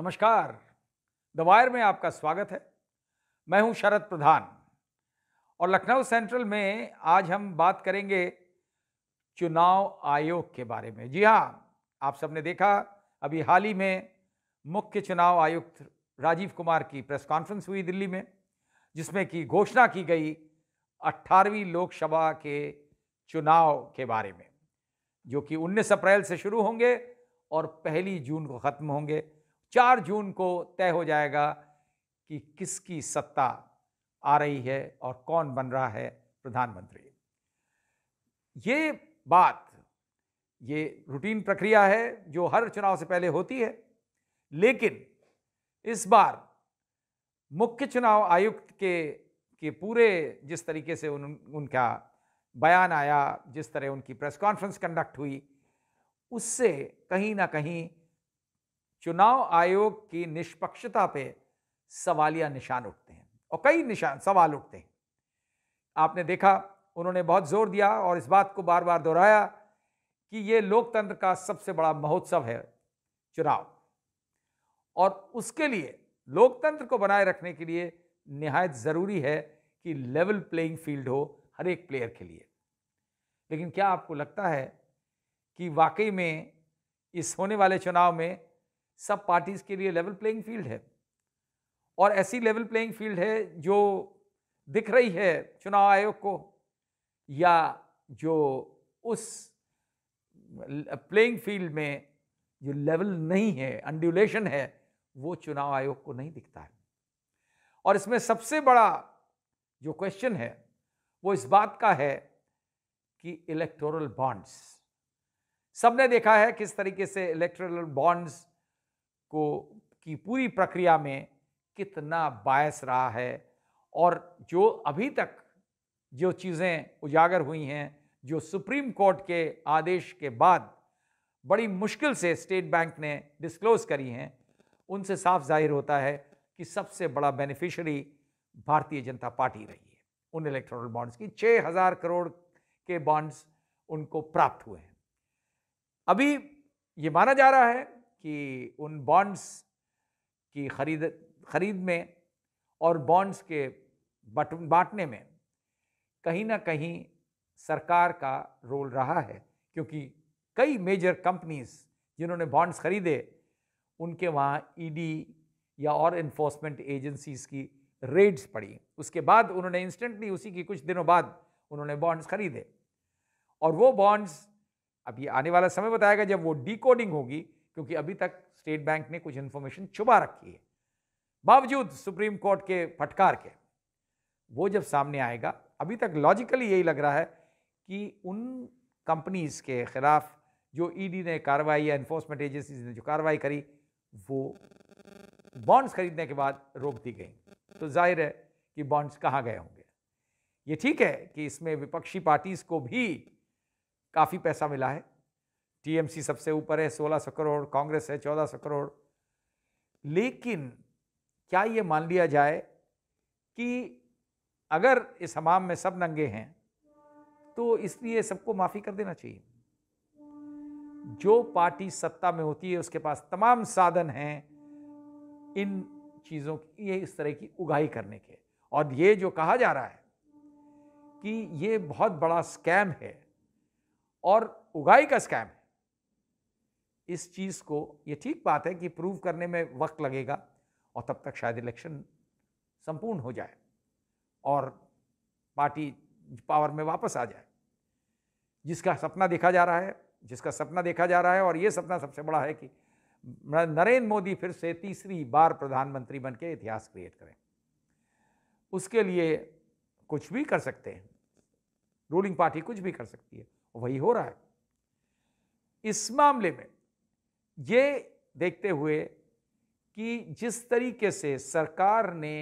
नमस्कार the wire में आपका स्वागत है मैं हूं शरद प्रधान और लखनऊ सेंट्रल में आज हम बात करेंगे चुनाव आयोग के बारे में जी हां आप सबने देखा अभी हाल ही में मुख्य चुनाव आयुक्त राजीव कुमार की प्रेस कॉन्फ्रेंस हुई दिल्ली में जिसमें कि घोषणा की गई 18वीं लोकसभा के चुनाव के बारे में जो कि 19 अप्रैल से शुरू होंगे और पहली जून को ख़त्म होंगे चार जून को तय हो जाएगा कि किसकी सत्ता आ रही है और कौन बन रहा है प्रधानमंत्री ये बात ये रूटीन प्रक्रिया है जो हर चुनाव से पहले होती है लेकिन इस बार मुख्य चुनाव आयुक्त के के पूरे जिस तरीके से उन उनका बयान आया जिस तरह उनकी प्रेस कॉन्फ्रेंस कंडक्ट हुई उससे कहीं ना कहीं चुनाव आयोग की निष्पक्षता पे सवालिया निशान उठते हैं और कई निशान सवाल उठते हैं आपने देखा उन्होंने बहुत जोर दिया और इस बात को बार बार दोहराया कि ये लोकतंत्र का सबसे बड़ा महोत्सव है चुनाव और उसके लिए लोकतंत्र को बनाए रखने के लिए निहायत ज़रूरी है कि लेवल प्लेइंग फील्ड हो हर एक प्लेयर के लिए लेकिन क्या आपको लगता है कि वाकई में इस होने वाले चुनाव में सब पार्टीज़ के लिए लेवल प्लेइंग फील्ड है और ऐसी लेवल प्लेइंग फील्ड है जो दिख रही है चुनाव आयोग को या जो उस प्लेइंग फील्ड में जो लेवल नहीं है अंड्यूलेशन है वो चुनाव आयोग को नहीं दिखता है और इसमें सबसे बड़ा जो क्वेश्चन है वो इस बात का है कि इलेक्टोरल बॉन्ड्स सबने देखा है किस तरीके से इलेक्टोरल बॉन्ड्स को की पूरी प्रक्रिया में कितना बायस रहा है और जो अभी तक जो चीज़ें उजागर हुई हैं जो सुप्रीम कोर्ट के आदेश के बाद बड़ी मुश्किल से स्टेट बैंक ने डिस्क्लोज करी हैं उनसे साफ जाहिर होता है कि सबसे बड़ा बेनिफिशियरी भारतीय जनता पार्टी रही है उन इलेक्ट्रॉनिक बॉन्ड्स की छः हज़ार करोड़ के बॉन्ड्स उनको प्राप्त हुए हैं अभी ये माना जा रहा है कि उन बॉन्ड्स की खरीद खरीद में और बॉन्ड्स के बट बांटने में कहीं ना कहीं सरकार का रोल रहा है क्योंकि कई मेजर कंपनीज जिन्होंने बॉन्ड्स खरीदे उनके वहाँ ईडी e या और इन्फोर्समेंट एजेंसीज की रेड्स पड़ी उसके बाद उन्होंने इंस्टेंटली उसी की कुछ दिनों बाद उन्होंने बॉन्ड्स खरीदे और वो बॉन्ड्स अब ये आने वाला समय बताएगा जब वो डिकोडिंग होगी क्योंकि अभी तक स्टेट बैंक ने कुछ इन्फॉर्मेशन छुपा रखी है बावजूद सुप्रीम कोर्ट के फटकार के वो जब सामने आएगा अभी तक लॉजिकली यही लग रहा है कि उन कंपनीज़ के ख़िलाफ़ जो ईडी e ने कार्रवाई या इन्फोर्समेंट एजेंसीज ने जो कार्रवाई करी वो बॉन्ड्स खरीदने के बाद रोक दी गई तो जाहिर है कि बॉन्ड्स कहाँ गए होंगे ये ठीक है कि इसमें विपक्षी पार्टीज़ को भी काफ़ी पैसा मिला है टीएमसी सबसे ऊपर है सोलह सौ करोड़ कांग्रेस है चौदह सौ करोड़ लेकिन क्या ये मान लिया जाए कि अगर इस हमाम में सब नंगे हैं तो इसलिए सबको माफ़ी कर देना चाहिए जो पार्टी सत्ता में होती है उसके पास तमाम साधन हैं इन चीज़ों की ये इस तरह की उगाही करने के और ये जो कहा जा रहा है कि ये बहुत बड़ा स्कैम है और उगाही का स्कैम है इस चीज़ को ये ठीक बात है कि प्रूव करने में वक्त लगेगा और तब तक शायद इलेक्शन संपूर्ण हो जाए और पार्टी पावर में वापस आ जाए जिसका सपना देखा जा रहा है जिसका सपना देखा जा रहा है और ये सपना सबसे बड़ा है कि नरेंद्र मोदी फिर से तीसरी बार प्रधानमंत्री बन के इतिहास क्रिएट करें उसके लिए कुछ भी कर सकते हैं रूलिंग पार्टी कुछ भी कर सकती है वही हो रहा है इस मामले में ये देखते हुए कि जिस तरीके से सरकार ने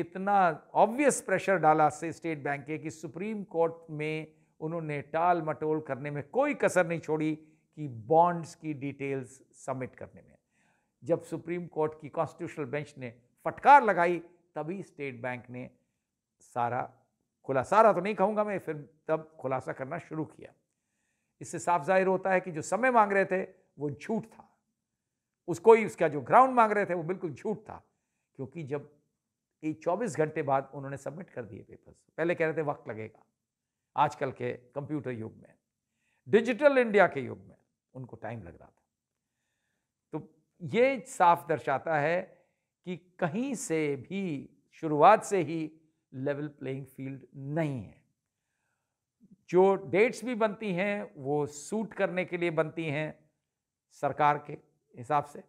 इतना ऑब्वियस प्रेशर डाला से स्टेट बैंक के कि सुप्रीम कोर्ट में उन्होंने टाल मटोल करने में कोई कसर नहीं छोड़ी कि बॉन्ड्स की डिटेल्स सबमिट करने में जब सुप्रीम कोर्ट की कॉन्स्टिट्यूशनल बेंच ने फटकार लगाई तभी स्टेट बैंक ने सारा सारा तो नहीं कहूँगा मैं फिर तब खुलासा करना शुरू किया इससे साफ जाहिर होता है कि जो समय मांग रहे थे वो झूठ था उसको ही उसका जो ग्राउंड मांग रहे थे वो बिल्कुल झूठ था क्योंकि जब ये 24 घंटे बाद उन्होंने सबमिट कर दिए पेपर्स पहले कह रहे थे वक्त लगेगा आजकल के कंप्यूटर युग में डिजिटल इंडिया के युग में उनको टाइम लग रहा था तो ये साफ दर्शाता है कि कहीं से भी शुरुआत से ही लेवल प्लेइंग फील्ड नहीं है जो डेट्स भी बनती हैं वो सूट करने के लिए बनती हैं सरकार के हिसाब से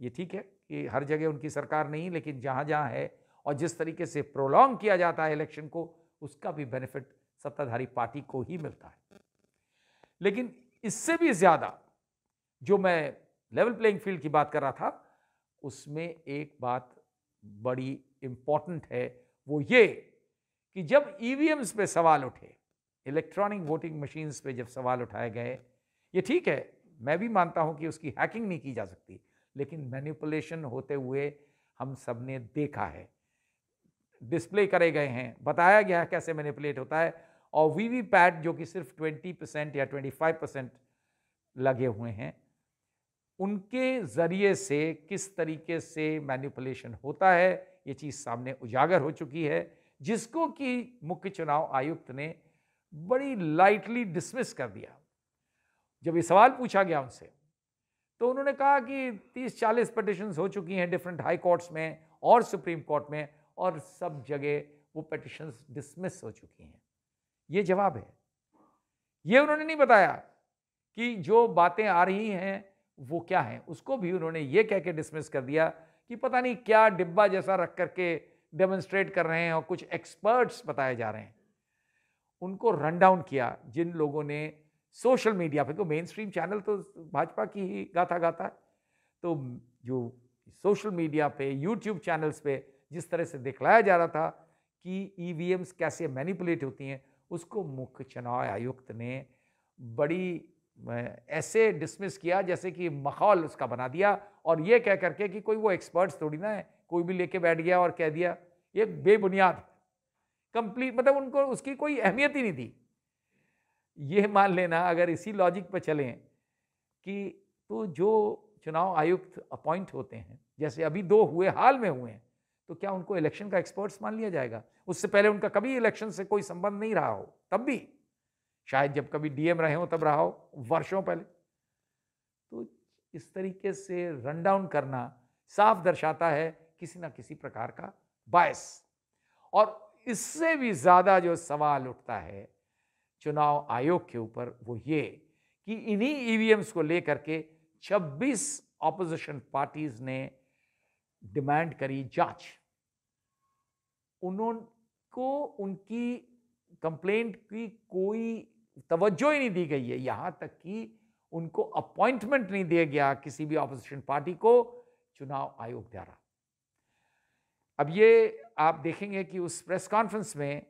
ये ठीक है कि हर जगह उनकी सरकार नहीं लेकिन जहाँ जहाँ है और जिस तरीके से प्रोलॉन्ग किया जाता है इलेक्शन को उसका भी बेनिफिट सत्ताधारी पार्टी को ही मिलता है लेकिन इससे भी ज़्यादा जो मैं लेवल प्लेइंग फील्ड की बात कर रहा था उसमें एक बात बड़ी इम्पॉर्टेंट है वो ये कि जब एम्स e पे सवाल उठे इलेक्ट्रॉनिक वोटिंग मशीन्स पे जब सवाल उठाए गए ये ठीक है मैं भी मानता हूं कि उसकी हैकिंग नहीं की जा सकती लेकिन मैनिपुलेशन होते हुए हम सब ने देखा है डिस्प्ले करे गए हैं बताया गया है कैसे मैनिपुलेट होता है और वी वी पैड जो कि सिर्फ 20 परसेंट या 25 परसेंट लगे हुए हैं उनके ज़रिए से किस तरीके से मैनिपुलेशन होता है ये चीज़ सामने उजागर हो चुकी है जिसको कि मुख्य चुनाव आयुक्त ने बड़ी लाइटली डिसमिस कर दिया जब ये सवाल पूछा गया उनसे तो उन्होंने कहा कि 30-40 पटिशन्स हो चुकी हैं डिफरेंट हाई कोर्ट्स में और सुप्रीम कोर्ट में और सब जगह वो पटिशन्स डिसमिस हो चुकी हैं ये जवाब है ये उन्होंने नहीं बताया कि जो बातें आ रही हैं वो क्या हैं उसको भी उन्होंने ये कह के डिसमिस कर दिया कि पता नहीं क्या डिब्बा जैसा रख करके डेमोन्स्ट्रेट कर रहे हैं और कुछ एक्सपर्ट्स बताए जा रहे हैं उनको रन डाउन किया जिन लोगों ने सोशल मीडिया पे तो मेन स्ट्रीम चैनल तो भाजपा की ही गाथा गाता है तो जो सोशल मीडिया पे यूट्यूब चैनल्स पे जिस तरह से दिखलाया जा रहा था कि ई e कैसे मैनिपुलेट होती हैं उसको मुख्य चुनाव आयुक्त ने बड़ी ऐसे डिसमिस किया जैसे कि माहौल उसका बना दिया और ये कह करके कि कोई वो एक्सपर्ट्स थोड़ी ना है कोई भी लेके बैठ गया और कह दिया ये बेबुनियाद कंप्लीट मतलब उनको उसकी कोई अहमियत ही नहीं थी ये मान लेना अगर इसी लॉजिक पर चलें कि तो जो चुनाव आयुक्त अपॉइंट होते हैं जैसे अभी दो हुए हाल में हुए हैं तो क्या उनको इलेक्शन का एक्सपर्ट्स मान लिया जाएगा उससे पहले उनका कभी इलेक्शन से कोई संबंध नहीं रहा हो तब भी शायद जब कभी डीएम रहे हो तब रहा हो वर्षों पहले तो इस तरीके से रन डाउन करना साफ दर्शाता है किसी ना किसी प्रकार का बायस और इससे भी ज़्यादा जो सवाल उठता है चुनाव आयोग के ऊपर वो ये कि इन्हीं ईवीएम्स e को लेकर के 26 ऑपोजिशन पार्टीज ने डिमांड करी जांच उन्होंने को उनकी कंप्लेंट की कोई तवज्जो ही नहीं दी गई है यहां तक कि उनको अपॉइंटमेंट नहीं दिया गया किसी भी ऑपोजिशन पार्टी को चुनाव आयोग द्वारा अब ये आप देखेंगे कि उस प्रेस कॉन्फ्रेंस में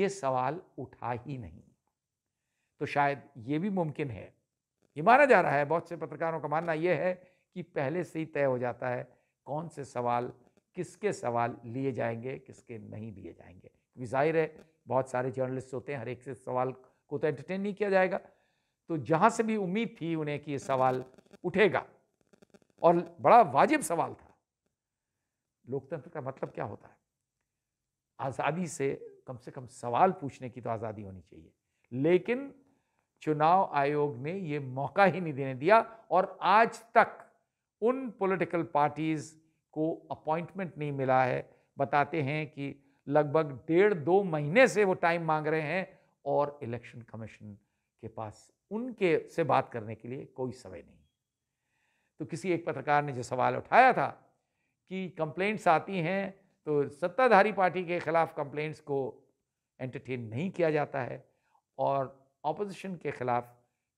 ये सवाल उठा ही नहीं तो शायद ये भी मुमकिन है ये माना जा रहा है बहुत से पत्रकारों का मानना यह है कि पहले से ही तय हो जाता है कौन से सवाल किसके सवाल लिए जाएंगे किसके नहीं लिए जाएंगे जाहिर है बहुत सारे जर्नलिस्ट होते हैं हर एक से सवाल को तो एंटरटेन नहीं किया जाएगा तो जहाँ से भी उम्मीद थी उन्हें कि ये सवाल उठेगा और बड़ा वाजिब सवाल था लोकतंत्र का मतलब क्या होता है आज़ादी से कम से कम सवाल पूछने की तो आज़ादी होनी चाहिए लेकिन चुनाव आयोग ने ये मौका ही नहीं देने दिया और आज तक उन पॉलिटिकल पार्टीज़ को अपॉइंटमेंट नहीं मिला है बताते हैं कि लगभग डेढ़ दो महीने से वो टाइम मांग रहे हैं और इलेक्शन कमीशन के पास उनके से बात करने के लिए कोई समय नहीं तो किसी एक पत्रकार ने जो सवाल उठाया था कि कंप्लेंट्स आती हैं तो सत्ताधारी पार्टी के खिलाफ कंप्लेंट्स को एंटरटेन नहीं किया जाता है और अपोजिशन के ख़िलाफ़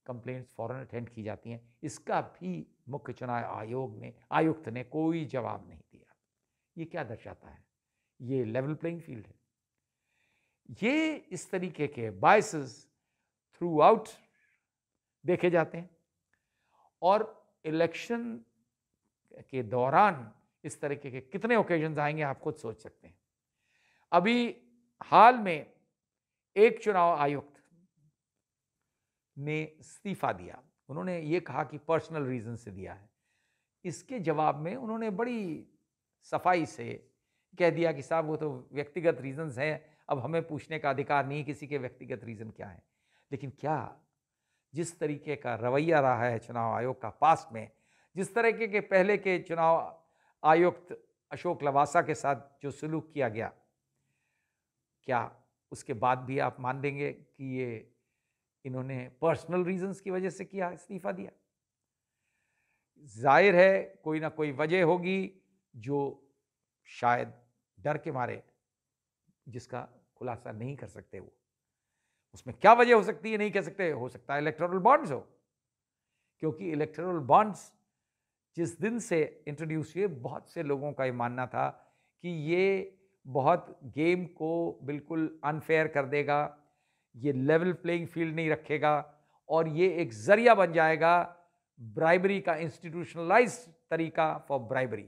कंप्लेंट्स फ़ौरन अटेंड की जाती हैं इसका भी मुख्य चुनाव आयोग ने आयुक्त ने कोई जवाब नहीं दिया ये क्या दर्शाता है ये लेवल प्लेइंग फील्ड है ये इस तरीके के बायसेस थ्रू आउट देखे जाते हैं और इलेक्शन के दौरान इस तरीके के कितने ओकेजन आएंगे आप खुद सोच सकते हैं अभी हाल में एक चुनाव आयुक्त ने इस्तीफ़ा दिया उन्होंने ये कहा कि पर्सनल रीज़न से दिया है इसके जवाब में उन्होंने बड़ी सफाई से कह दिया कि साहब वो तो व्यक्तिगत रीज़न्स हैं अब हमें पूछने का अधिकार नहीं किसी के व्यक्तिगत रीज़न क्या है लेकिन क्या जिस तरीके का रवैया रहा है चुनाव आयोग का पास में जिस तरीके के पहले के चुनाव आयुक्त अशोक लवासा के साथ जो सलूक किया गया क्या उसके बाद भी आप मान देंगे कि ये इन्होंने पर्सनल रीजंस की वजह से किया इस्तीफ़ा दिया जाहिर है कोई ना कोई वजह होगी जो शायद डर के मारे जिसका खुलासा नहीं कर सकते वो उसमें क्या वजह हो सकती है नहीं कह सकते हो सकता है इलेक्ट्रल बॉन्ड्स हो क्योंकि इलेक्ट्रल बॉन्ड्स जिस दिन से इंट्रोड्यूस हुए बहुत से लोगों का ये मानना था कि ये बहुत गेम को बिल्कुल अनफेयर कर देगा ये लेवल प्लेइंग फील्ड नहीं रखेगा और ये एक जरिया बन जाएगा ब्राइबरी का इंस्टीट्यूशनलाइज तरीका फॉर ब्राइबरी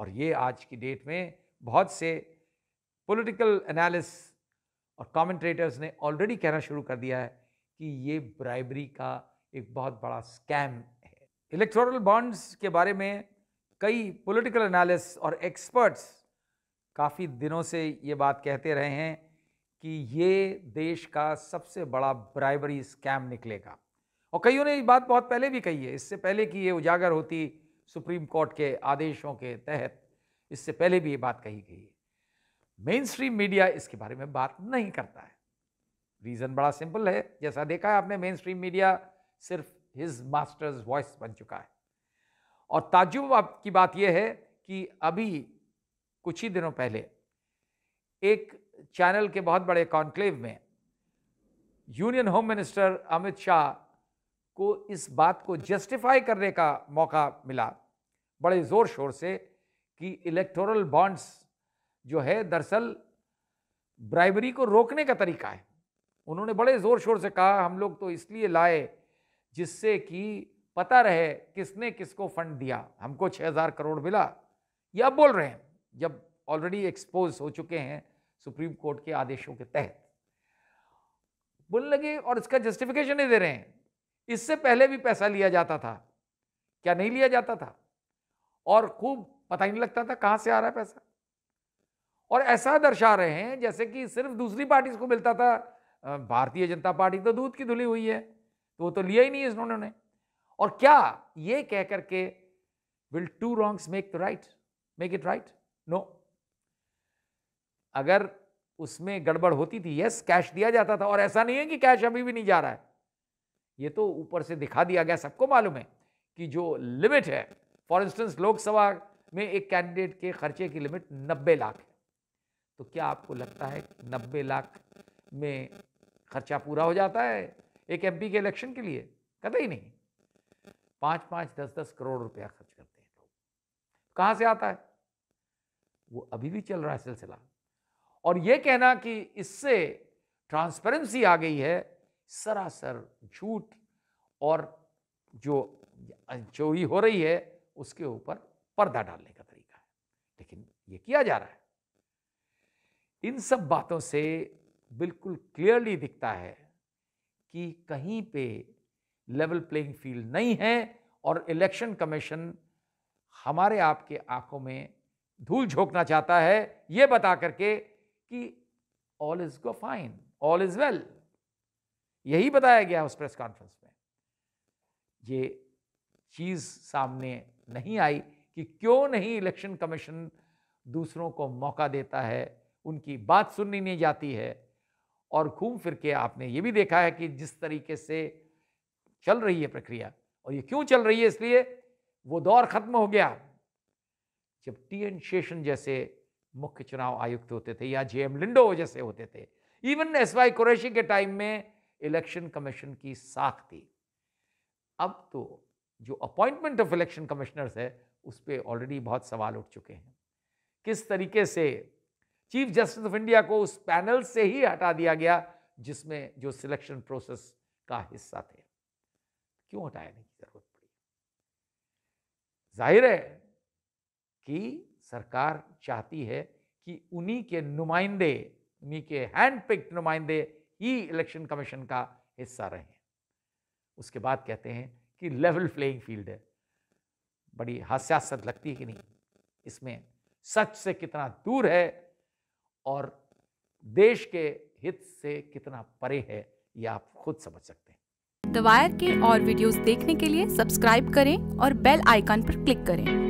और ये आज की डेट में बहुत से पॉलिटिकल एनालिस और कमेंट्रेटर्स ने ऑलरेडी कहना शुरू कर दिया है कि ये ब्राइबरी का एक बहुत बड़ा स्कैम है इलेक्टोरल बॉन्ड्स के बारे में कई पॉलिटिकल एनालिस और एक्सपर्ट्स काफ़ी दिनों से ये बात कहते रहे हैं कि ये देश का सबसे बड़ा ब्राइबरी स्कैम निकलेगा और कईयों ने ये बात बहुत पहले भी कही है इससे पहले कि ये उजागर होती सुप्रीम कोर्ट के आदेशों के तहत इससे पहले भी ये बात कही गई है मेन स्ट्रीम मीडिया इसके बारे में बात नहीं करता है रीज़न बड़ा सिंपल है जैसा देखा है आपने मेन स्ट्रीम मीडिया सिर्फ हिज मास्टर्स वॉइस बन चुका है और ताजुब की बात यह है कि अभी कुछ ही दिनों पहले एक चैनल के बहुत बड़े कॉन्क्लेव में union home minister Amit Shah को इस बात को जस्टिफाई करने का मौका मिला बड़े ज़ोर शोर से कि इलेक्टोरल बॉन्ड्स जो है दरअसल ब्राइबरी को रोकने का तरीका है उन्होंने बड़े ज़ोर शोर से कहा हम लोग तो इसलिए लाए जिससे कि पता रहे किसने किसको फंड दिया हमको हजार करोड़ मिला ये अब बोल रहे हैं जब ऑलरेडी एक्सपोज हो चुके हैं सुप्रीम कोर्ट के आदेशों के तहत बोलने लगे और इसका जस्टिफिकेशन नहीं दे रहे हैं इससे पहले भी पैसा लिया जाता था क्या नहीं लिया जाता था और खूब पता ही नहीं लगता था कहां से आ रहा है पैसा और ऐसा दर्शा रहे हैं जैसे कि सिर्फ दूसरी पार्टी को मिलता था भारतीय जनता पार्टी तो दूध की धुली हुई है तो वो तो लिया ही नहीं है उन्होंने और क्या ये कह करके will two wrongs make the right make it right no अगर उसमें गड़बड़ होती थी यस कैश दिया जाता था और ऐसा नहीं है कि कैश अभी भी नहीं जा रहा है ये तो ऊपर से दिखा दिया गया सबको मालूम है कि जो लिमिट है फॉर इंस्टेंस लोकसभा में एक कैंडिडेट के खर्चे की लिमिट 90 लाख है तो क्या आपको लगता है 90 लाख में खर्चा पूरा हो जाता है एक एमपी के इलेक्शन के लिए कतई नहीं पाँच पाँच दस दस करोड़ रुपया खर्च करते हैं लोग कहाँ से आता है वो अभी भी चल रहा है सिलसिला और यह कहना कि इससे ट्रांसपेरेंसी आ गई है सरासर झूठ और जो चोरी हो रही है उसके ऊपर पर्दा डालने का तरीका है लेकिन यह किया जा रहा है इन सब बातों से बिल्कुल क्लियरली दिखता है कि कहीं पे लेवल प्लेइंग फील्ड नहीं है और इलेक्शन कमीशन हमारे आपके आंखों में धूल झोंकना चाहता है ये बता करके कि all is go fine all is well यही बताया गया उस प्रेस कॉन्फ्रेंस में ये चीज़ सामने नहीं आई कि क्यों नहीं इलेक्शन कमीशन दूसरों को मौका देता है उनकी बात सुननी नहीं जाती है और घूम फिर के आपने ये भी देखा है कि जिस तरीके से चल रही है प्रक्रिया और ये क्यों चल रही है इसलिए वो दौर ख़त्म हो गया जब टी एन शेषन जैसे मुख्य चुनाव आयुक्त होते थे या जे एम लिंडो जैसे होते थे इवन एस वाई कुरैशी के टाइम में इलेक्शन कमीशन की साख थी अब तो जो अपॉइंटमेंट ऑफ इलेक्शन कमिश्नर्स है उस पर ऑलरेडी बहुत सवाल उठ चुके हैं किस तरीके से चीफ जस्टिस ऑफ इंडिया को उस पैनल से ही हटा दिया गया जिसमें जो सिलेक्शन प्रोसेस का हिस्सा थे क्यों हटाने की जरूरत पड़ी जाहिर है कि सरकार चाहती है कि उन्हीं के नुमाइंदे उन्हीं के हैंड पिक्ड नुमाइंदे ही इलेक्शन कमीशन का हिस्सा रहें उसके बाद कहते हैं कि लेवल प्लेइंग फील्ड है बड़ी हास्यास्पद लगती है कि नहीं इसमें सच से कितना दूर है और देश के हित से कितना परे है ये आप खुद समझ सकते हैं द वायर के और वीडियोस देखने के लिए सब्सक्राइब करें और बेल आइकन पर क्लिक करें